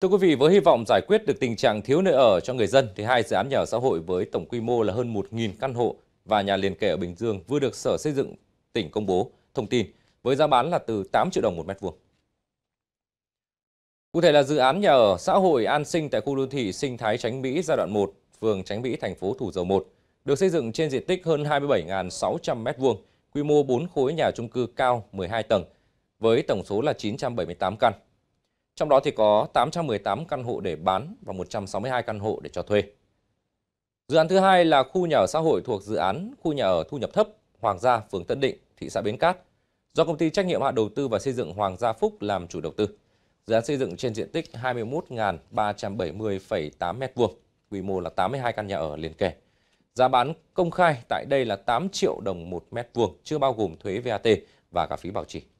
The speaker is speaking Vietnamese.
Thưa quý vị, với hy vọng giải quyết được tình trạng thiếu nơi ở cho người dân, thì hai dự án nhà ở xã hội với tổng quy mô là hơn 1.000 căn hộ và nhà liền kề ở Bình Dương vừa được Sở Xây dựng tỉnh công bố thông tin với giá bán là từ 8 triệu đồng một mét vuông. Cụ thể là dự án nhà ở xã hội An Sinh tại khu đô thị Sinh Thái Tránh Mỹ giai đoạn 1, phường Tránh Mỹ, thành phố Thủ Dầu Một, được xây dựng trên diện tích hơn 27.600 mét vuông, quy mô 4 khối nhà chung cư cao 12 tầng, với tổng số là 978 căn. Trong đó thì có 818 căn hộ để bán và 162 căn hộ để cho thuê. Dự án thứ hai là khu nhà ở xã hội thuộc dự án khu nhà ở thu nhập thấp Hoàng gia, phường Tân Định, thị xã Bến Cát, do công ty trách nhiệm hạn đầu tư và xây dựng Hoàng gia Phúc làm chủ đầu tư. Dự án xây dựng trên diện tích 21.370,8 m2, quy mô là 82 căn nhà ở liền kề. Giá bán công khai tại đây là 8 triệu đồng một mét vuông, chưa bao gồm thuế VAT và cả phí bảo trì.